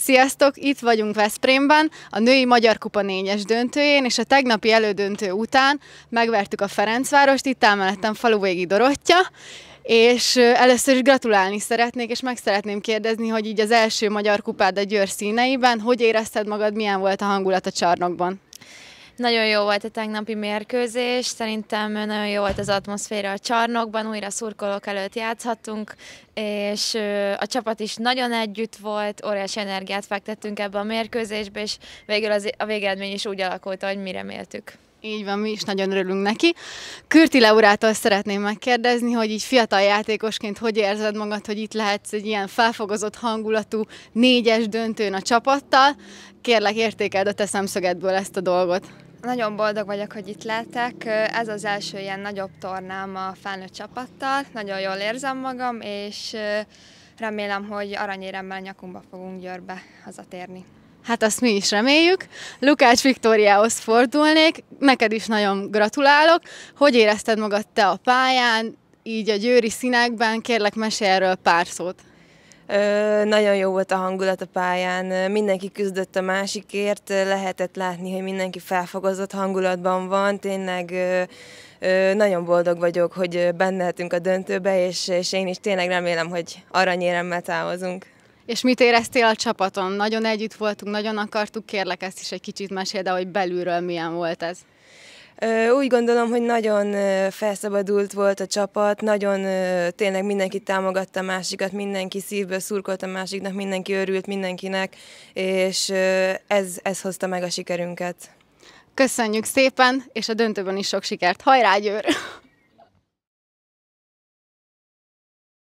Sziasztok! Itt vagyunk Veszprémben, a Női Magyar Kupa 4-es döntőjén, és a tegnapi elődöntő után megvertük a Ferencvárost, itt áll mellettem faluvégi Dorottya, és először is gratulálni szeretnék, és meg szeretném kérdezni, hogy így az első Magyar Kupád a Győr színeiben, hogy érezted magad, milyen volt a hangulat a csarnokban? Nagyon jó volt a tegnapi mérkőzés, szerintem nagyon jó volt az atmoszféra a csarnokban, újra szurkolók előtt játszhattunk, és a csapat is nagyon együtt volt, óriási energiát fektettünk ebbe a mérkőzésbe, és végül az, a végedmény is úgy alakult, ahogy mi reméltük. Így van, mi is nagyon örülünk neki. Kürti Leurától szeretném megkérdezni, hogy így fiatal játékosként hogy érzed magad, hogy itt lehetsz egy ilyen felfogozott hangulatú négyes döntőn a csapattal. Kérlek, értékeld a te szemszögedből ezt a dolgot. Nagyon boldog vagyok, hogy itt lehetek. Ez az első ilyen nagyobb tornám a felnőtt csapattal. Nagyon jól érzem magam, és remélem, hogy aranyéremmel nyakunkba fogunk Győrbe hazatérni. Hát azt mi is reméljük. Lukács Viktóriához fordulnék, neked is nagyon gratulálok. Hogy érezted magad te a pályán, így a győri színekben? Kérlek, mesélj erről pár szót. Ö, nagyon jó volt a hangulat a pályán, mindenki küzdött a másikért, lehetett látni, hogy mindenki felfogozott hangulatban van, tényleg ö, ö, nagyon boldog vagyok, hogy benne lehetünk a döntőbe, és, és én is tényleg remélem, hogy aranyéremmel távozunk. És mit éreztél a csapaton? Nagyon együtt voltunk, nagyon akartuk, kérlek ezt is egy kicsit de hogy belülről milyen volt ez. Úgy gondolom, hogy nagyon felszabadult volt a csapat, nagyon tényleg mindenki támogatta másikat, mindenki szívből szurkolt a másiknak, mindenki örült mindenkinek, és ez, ez hozta meg a sikerünket. Köszönjük szépen, és a döntőben is sok sikert. Hajrá, Győr!